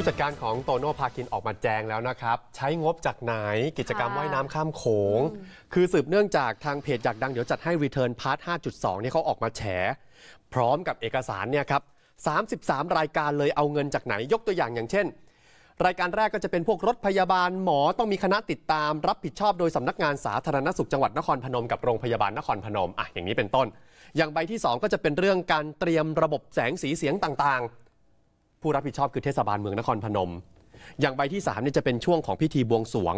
ผู้จัดการของโตโน่พาคินออกมาแจงแล้วนะครับ ใช้งบจากไหน กิจกรรมว่ายน้ำข้ามโขงคือสืบเนื่องจากทางเพจอยากดังเดี๋ยวจัดให้รีเทิร์นพาร์ท5.2นี่เขาออกมาแฉ พร้อมกับเอกสารเนี่ยครับ 33 รายการเลยเอาเงินจากไหนยกตัวอย่างอย่างเช่น รายการแรกก็จะเป็นพวกรถพยาบาลหมอต้องมีคณะติดตาม รับผิดชอบโดยสำนักงานสาธารณสุขจังหวัดนครพนมกับโรงพยาบาลนครพนมอ่ะอย่างนี้เป็นต้น อย่างใบที่ 2 ก็จะเป็นเรื่องการเตรียมระบบแสงสีเสียงต่างๆผู้รับผิดชอบคือเทศบาลเมืองนครพนม อย่างใบที่3เนี่ยจะเป็นช่วงของพิธีบวงสวง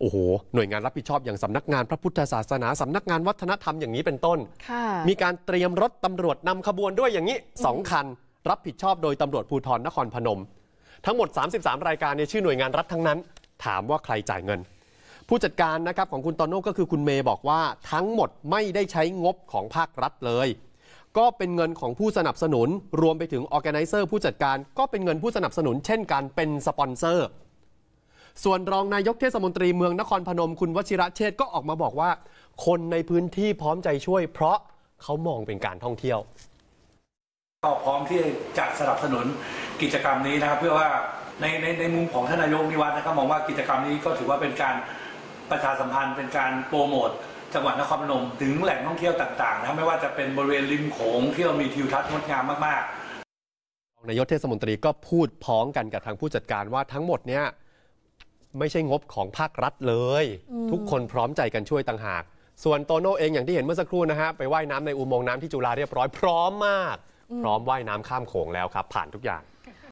โอ้โห หน่วยงานรับผิดชอบอย่างสำนักงานพระพุทธศาสนาสำนักงานวัฒนธรรมอย่างนี้เป็นต้น มีการเตรียมรถตำรวจนำขบวนด้วยอย่างนี้สองคัน รับผิดชอบโดยตำรวจภูธรนครพนม ทั้งหมด 33 รายการในชื่อหน่วยงานรัฐทั้งนั้น ถามว่าใครจ่ายเงิน ผู้จัดการนะครับของคุณตอนโน่ก็คือคุณเมย์บอกว่าทั้งหมดไม่ได้ใช้งบของภาครัฐเลยก็เป็นเงินของผู้สนับสนุน รวมไปถึงออแกไนเซอร์ผู้จัดการก็เป็นเงินผู้สนับสนุนเช่นกันเป็นสปอนเซอร์ ส่วนรองนายกเทศมนตรีเมืองนครพนมคุณวชิระเชษก็ออกมาบอกว่า คนในพื้นที่พร้อมใจช่วยเพราะเขามองเป็นการท่องเที่ยวก็พร้อมที่จะสนับสนุนกิจกรรมนี้นะครับ เพื่อว่าในในในมุมของท่านนายกนิวัฒน์นะครับมองว่ากิจกรรมนี้ก็ถือว่าเป็นการประชาสัมพันธ์ เป็นการโปรโมทจังหวัดนครพนมถึงแหล่งท่องเที่ยวต่างๆนะไม่ว่าจะเป็นบริเวณริมโขงที่เรามีทิวทัศน์งดงามมากๆนายกเทศมนตรีก็พูดพ้องกันกับทางผู้จัดการว่าทั้งหมดเนี่ยไม่ใช่งบของภาครัฐเลย ทุกคนพร้อมใจกันช่วยต่างหาก ส่วนโตโน่เองอย่างที่เห็นเมื่อสักครู่นะฮะไปไว่ายน้ำในอุโมงค์น้ำที่จุฬาเรียบร้อยพร้อมมาก พร้อมว่ายน้ำข้ามโขงแล้วครับผ่านทุกอย่าง